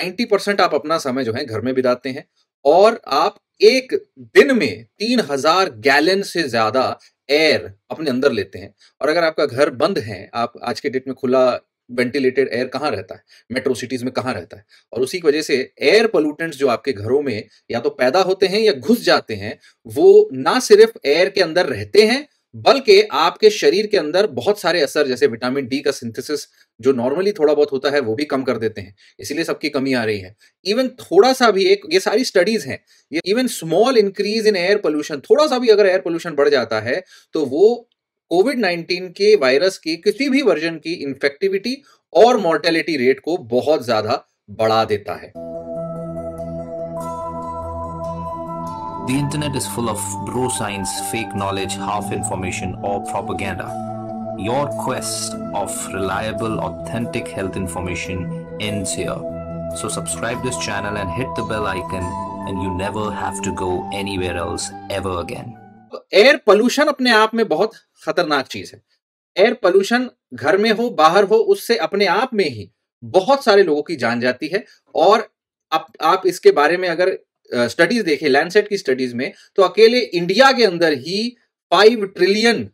Ninety percent आप अपना समय जो है घर में बिताते हैं और आप एक दिन में तीन हजार गैलन से ज्यादा एयर अपने अंदर लेते हैं और अगर आपका घर बंद है आप आज के डेट में खुला वेंटिलेटेड एयर कहाँ रहता है मेट्रो सिटीज में कहाँ रहता है और उसी की वजह से एयर पोल्यूटेंट्स जो आपके घरों में या तो पैदा होते हैं या घुस जाते हैं वो ना सिर्फ एयर के अंदर रहते हैं बल्कि आपके शरीर के अंदर बहुत सारे असर जैसे विटामिन डी का सिंथेसिस जो नॉर्मली थोड़ा बहुत होता है वो भी कम कर देते हैं इसीलिए सबकी कमी आ रही है इवन थोड़ा सा भी एक ये सारी स्टडीज हैं ये even small increase in air pollution थोड़ा सा भी अगर एयर पोल्यूशन बढ़ जाता है तो वो कोविड नाइन्टीन के वायरस की किसी भी वर्जन की इन्फेक्टिविटी और मोर्टेलिटी रेट को बहुत ज्यादा बढ़ा देता है The internet is full of bro science, fake knowledge, half information, or propaganda. Your quest of reliable, authentic health information ends here. So subscribe this channel and hit the bell icon and you never have to go anywhere else ever again. Air pollution, अपने आप में बहुत खतरनाक चीज है air pollution घर में हो बाहर हो उससे अपने आप में ही बहुत सारे लोगों की जान जाती है और आप, आप इसके बारे में अगर स्टडीज देखें लैंडसेट की स्टडीज में तो अकेले इंडिया के अंदर ही फाइव ट्रिलियन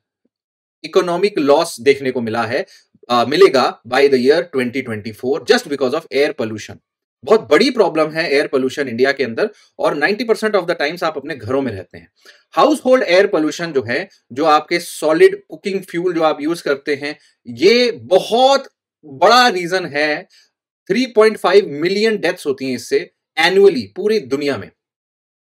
इकोनॉमिक लॉस देखने को मिला है आ, मिलेगा by the year 2024 just because of air pollution बहुत बड़ी प्रॉब्लम है एयर पोल्यूशन इंडिया के अंदर और 90 परसेंट ऑफ द टाइम्स आप अपने घरों में रहते हैं हाउस होल्ड एयर पोल्यूशन जो है जो आपके सॉलिड कुकिंग फ्यूल जो आप यूज करते हैं ये बहुत बड़ा रीजन है 3.5 मिलियन डेथ्स होती हैं इससे एनुअली पूरी दुनिया में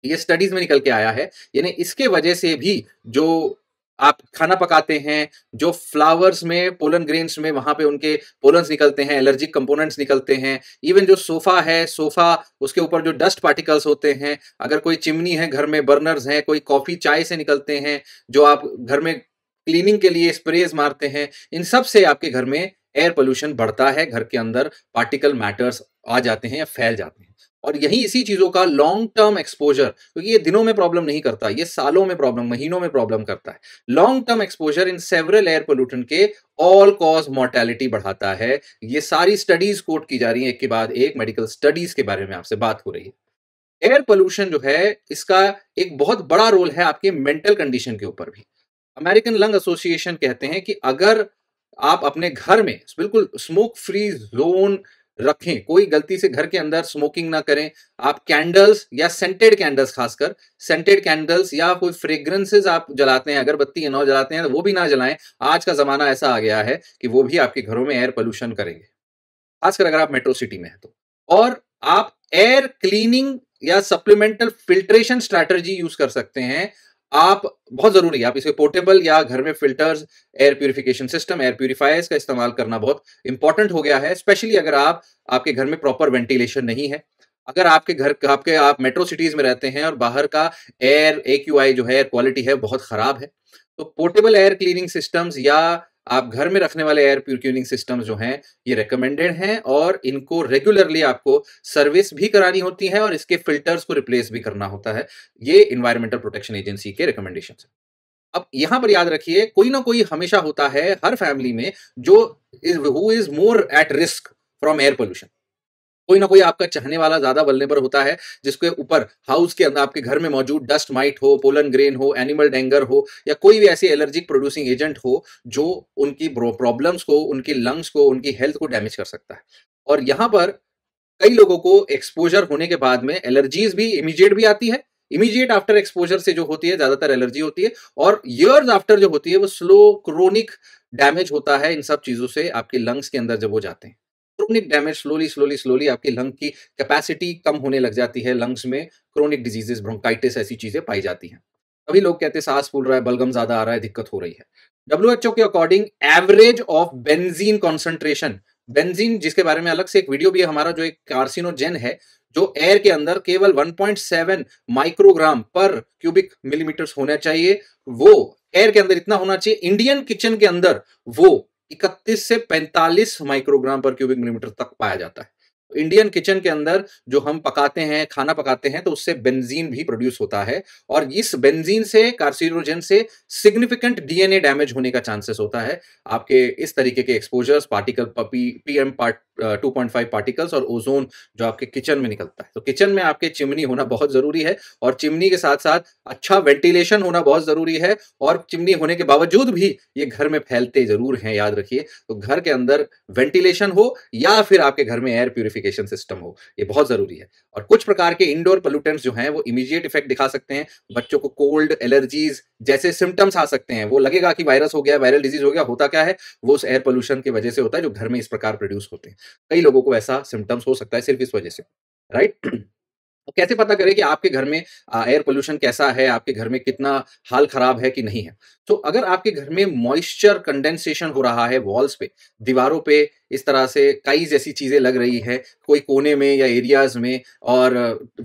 ये स्टडीज में निकल के आया है यानी इसके वजह से भी जो आप खाना पकाते हैं जो फ्लावर्स में पोलन ग्रेन्स में वहां पे उनके पोलन्स निकलते हैं एलर्जिक कंपोनेंट्स निकलते हैं इवन जो सोफा है सोफा उसके ऊपर जो डस्ट पार्टिकल्स होते हैं अगर कोई चिमनी है घर में बर्नर्स हैं कोई कॉफी चाय से निकलते हैं जो आप घर में क्लीनिंग के लिए स्प्रेज मारते हैं इन सब से आपके घर में एयर पोल्यूशन बढ़ता है घर के अंदर पार्टिकल मैटर्स आ जाते हैं या फैल जाते हैं और यही इसी चीज़ों का लॉन्ग टर्म एक्सपोजर क्योंकि ये दिनों में प्रॉब्लम नहीं करता ये सालों में प्रॉब्लम महीनों में प्रॉब्लम करता है long term exposure in several air pollutant के ऑल कॉज मॉर्टेलिटी बढ़ाता है ये सारी स्टडीज कोट की जा रही है एक के बाद एक मेडिकल स्टडीज के बारे में आपसे बात हो रही है एयर पोल्यूशन जो है इसका एक बहुत बड़ा रोल है आपके मेंटल कंडीशन के ऊपर भी अमेरिकन लंग एसोसिएशन कहते हैं कि अगर आप अपने घर में बिल्कुल स्मोक फ्री जोन रखें कोई गलती से घर के अंदर स्मोकिंग ना करें आप कैंडल्स या सेंटेड कैंडल्स खासकर सेंटेड कैंडल्स या कोई फ्रेग्रेंसेज आप जलाते हैं अगरबत्ती नौ जलाते हैं तो वो भी ना जलाएं आज का जमाना ऐसा आ गया है कि वो भी आपके घरों में एयर पोल्यूशन करेंगे खासकर अगर आप मेट्रो सिटी में हैं तो और आप एयर क्लीनिंग या सप्लीमेंटल फिल्ट्रेशन स्ट्रैटर्जी यूज कर सकते हैं आप बहुत ज़रूरी है आप इसे पोर्टेबल या घर में filters air purification system air purifiers का इस्तेमाल करना बहुत इंपॉर्टेंट हो गया है स्पेशली अगर आप आपके घर में प्रॉपर वेंटिलेशन नहीं है अगर आपके घर आपके आप मेट्रो सिटीज़ में रहते हैं और बाहर का एयर ए जो है एयर क्वालिटी है बहुत ख़राब है तो पोर्टेबल एयर क्लीनिंग सिस्टम्स या आप घर में रखने वाले एयर प्योरक्यूनिंग सिस्टम जो हैं ये रिकमेंडेड हैं और इनको रेगुलरली आपको सर्विस भी करानी होती है और इसके फिल्टर्स को रिप्लेस भी करना होता है ये इन्वायरमेंटल प्रोटेक्शन एजेंसी के रिकमेंडेशन है अब यहां पर याद रखिए कोई ना कोई हमेशा होता है हर फैमिली में जो is who is more at risk from air pollution कोई ना कोई आपका चाहने वाला ज्यादा पर होता है जिसके ऊपर हाउस के अंदर आपके घर में मौजूद डस्ट माइट हो पोलन ग्रेन हो एनिमल डेंगर हो या कोई भी ऐसी एलर्जिक प्रोड्यूसिंग एजेंट हो जो उनकी प्रॉब्लम्स को उनकी लंग्स को उनकी हेल्थ को डैमेज कर सकता है और यहाँ पर कई लोगों को एक्सपोजर होने के बाद में एलर्जीज भी इमीजिएट भी आती है इमीजिएट आफ्टर एक्सपोजर से जो होती है ज्यादातर एलर्जी होती है और ईयर्स आफ्टर जो होती है वो स्लो क्रोनिक डैमेज होता है इन सब चीजों से आपके लंग्स के अंदर जब वो जाते हैं chronic damage slowly slowly slowly आपकी लंग की कैपेसिटी कम होने लग जाती है लंग्स में क्रोनिक डिजीजेस ब्रोंकाइटिस ऐसी चीजें पाई जाती हैं अभी लोग कहते हैं सांस फूल रहा है बलगम ज्यादा आ रहा है दिक्कत हो रही है डब्ल्यू के according average of benzene concentration benzene जिसके बारे में अलग से एक वीडियो भी है हमारा जो एक कार्सिनोजेन है जो एयर के अंदर केवल 1.7 माइक्रोग्राम पर क्यूबिक मिलीमीटर होना चाहिए वो एयर के अंदर इतना होना चाहिए इंडियन किचन के अंदर वो इकतीस से पैंतालीस माइक्रोग्राम पर क्यूबिक मिलीमीटर तक पाया जाता है इंडियन किचन के अंदर जो हम पकाते हैं खाना पकाते हैं तो उससे बेंजीन भी प्रोड्यूस होता है और इस बेंजीन से कार्सिनोजन से सिग्निफिकेंट डीएनए डैमेज होने का चांसेस होता है आपके इस तरीके के exposures particle P PM part two point five particles और ओजोन जो आपके किचन में निकलता है तो किचन में आपके चिमनी होना बहुत ज़रूरी है और चिमनी के साथ साथ अच्छा वेंटिलेशन होना बहुत ज़रूरी है और चिमनी होने के बावजूद भी ये घर में फैलते ज़रूर हैं याद रखिए तो घर के अंदर वेंटिलेशन हो या फिर आपके घर में एयर प्योरिफिकेशन सिस्टम हो ये बहुत ज़रूरी है और कुछ प्रकार के इंडोर पोल्यूटेंट्स जो हैं वो इमीजिएट इफेक्ट दिखा सकते हैं बच्चों को कोल्ड एलर्जीज जैसे सिम्टम्स आ सकते हैं वो लगेगा कि वायरस हो गया वायरल डिजीज हो गया होता क्या है वो उस एयर पोल्यूशन की वजह से होता है जो घर में इस प्रकार प्रोड्यूस होते हैं कई लोगों को ऐसा सिम्टम्स हो सकता है सिर्फ इस वजह से राइट तो कैसे पता करें कि आपके घर में एयर पोल्यूशन कैसा है आपके घर में कितना हाल खराब है कि नहीं है तो अगर आपके घर में मॉइस्चर कंडेंसेशन हो रहा है वॉल्स पे दीवारों पे इस तरह से कई जैसी चीज़ें लग रही है कोई कोने में या एरियाज में और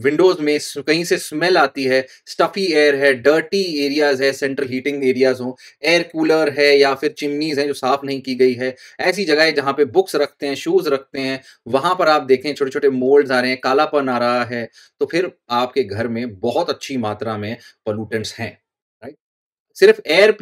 विंडोज़ में कहीं से स्मेल आती है स्टफ़ी एयर है डर्टी एरियाज़ है सेंट्रल हीटिंग एरियाज़ हो एयर कूलर है या फिर चिमनीज़ हैं जो साफ़ नहीं की गई है ऐसी जगह जहाँ पे बुक्स रखते हैं शूज़ रखते हैं वहाँ पर आप देखें छोटे छोटे मोल्ड आ रहे हैं कालापन आ रहा है तो फिर आपके घर में बहुत अच्छी मात्रा में पोलूटेंट्स हैं राइट सिर्फ एयर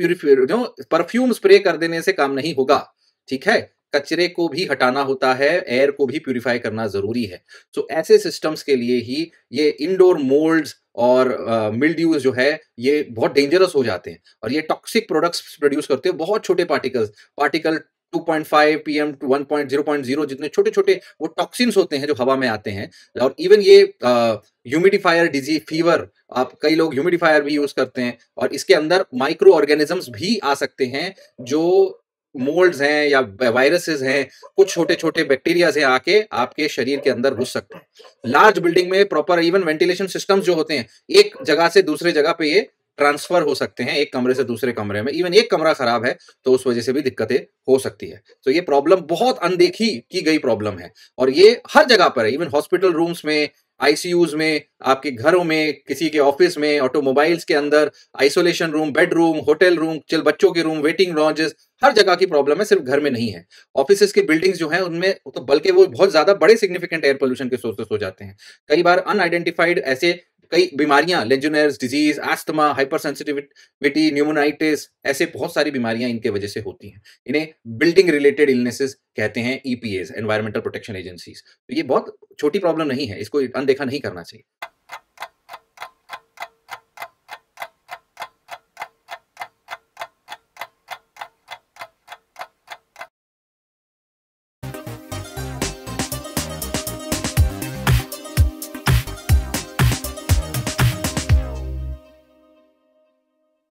जो परफ्यूम स्प्रे कर देने से काम नहीं होगा ठीक है कचरे को भी हटाना होता है एयर को भी प्यूरिफाई करना ज़रूरी है सो so, ऐसे सिस्टम्स के लिए ही ये इंडोर मोल्ड्स और मिल्ड्यूज uh, जो है ये बहुत डेंजरस हो जाते हैं और ये टॉक्सिक प्रोडक्ट्स प्रोड्यूस करते हैं बहुत छोटे पार्टिकल्स पार्टिकल 2.5 पीएम 1.0.0 जितने छोटे छोटे वो टॉक्सिन्स होते हैं जो हवा में आते हैं और इवन ये ह्यूमिडिफायर डिजीज फीवर आप कई लोग ह्यूमिडिफायर भी यूज करते हैं और इसके अंदर माइक्रो ऑर्गेनिजम्स भी आ सकते हैं जो मोल्ड्स हैं या वायरसेस हैं कुछ छोटे छोटे बैक्टीरिया से आके आपके शरीर के अंदर घुस सकते हैं लार्ज बिल्डिंग में प्रॉपर इवन वेंटिलेशन सिस्टम जो होते हैं एक जगह से दूसरे जगह पे ये ट्रांसफर हो सकते हैं एक कमरे से दूसरे कमरे में इवन एक कमरा खराब है तो उस वजह से भी दिक्कतें हो सकती है तो ये प्रॉब्लम बहुत अनदेखी की गई प्रॉब्लम है और ये हर जगह पर है इवन हॉस्पिटल रूम्स में आईसीयूज में आपके घरों में किसी के ऑफिस में ऑटोमोबाइल्स के अंदर isolation room bedroom hotel room चल बच्चों के रूम वेटिंग लॉन्जेस हर जगह की प्रॉब्लम है सिर्फ घर में नहीं है ऑफिस की बिल्डिंग्स जो है उनमें तो बल्कि वो बहुत ज्यादा बड़े सिग्निफिकेंट एयर पोल्यूशन के सोर्सेस हो जाते हैं कई बार अनआइडेंटिफाइड ऐसे कई बीमारियां legionnaires disease hyper hypersensitivity pneumonitis ऐसे बहुत सारी बीमारियां इनके वजह से होती हैं इन्हें बिल्डिंग रिलेटेड इलनेसेस कहते हैं ईपीएस एनवायरमेंटल प्रोटेक्शन एजेंसीज तो ये बहुत छोटी प्रॉब्लम नहीं है इसको अनदेखा नहीं करना चाहिए